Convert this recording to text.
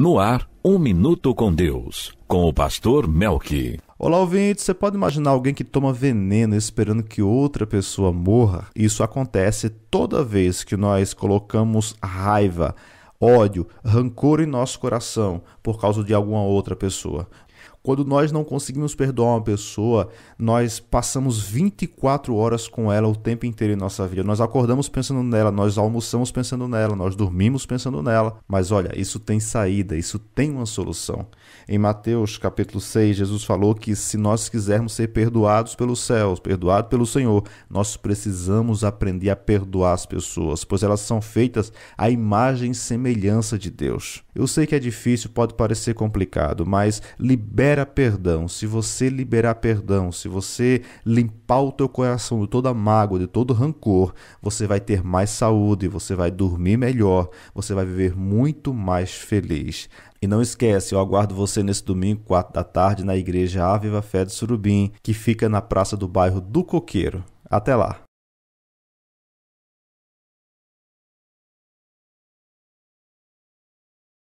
No ar, um minuto com Deus, com o pastor Melqui. Olá, ouvinte. Você pode imaginar alguém que toma veneno esperando que outra pessoa morra? Isso acontece toda vez que nós colocamos raiva, ódio, rancor em nosso coração por causa de alguma outra pessoa. Quando nós não conseguimos perdoar uma pessoa, nós passamos 24 horas com ela o tempo inteiro em nossa vida. Nós acordamos pensando nela, nós almoçamos pensando nela, nós dormimos pensando nela. Mas olha, isso tem saída, isso tem uma solução. Em Mateus capítulo 6, Jesus falou que se nós quisermos ser perdoados pelos céus, perdoados pelo Senhor, nós precisamos aprender a perdoar as pessoas, pois elas são feitas à imagem e semelhança de Deus. Eu sei que é difícil, pode parecer complicado, mas libera libera perdão, se você liberar perdão, se você limpar o teu coração de toda mágoa, de todo rancor, você vai ter mais saúde, você vai dormir melhor, você vai viver muito mais feliz. E não esquece, eu aguardo você nesse domingo, 4 da tarde, na igreja Aviva Fé de Surubim, que fica na praça do bairro do Coqueiro. Até lá!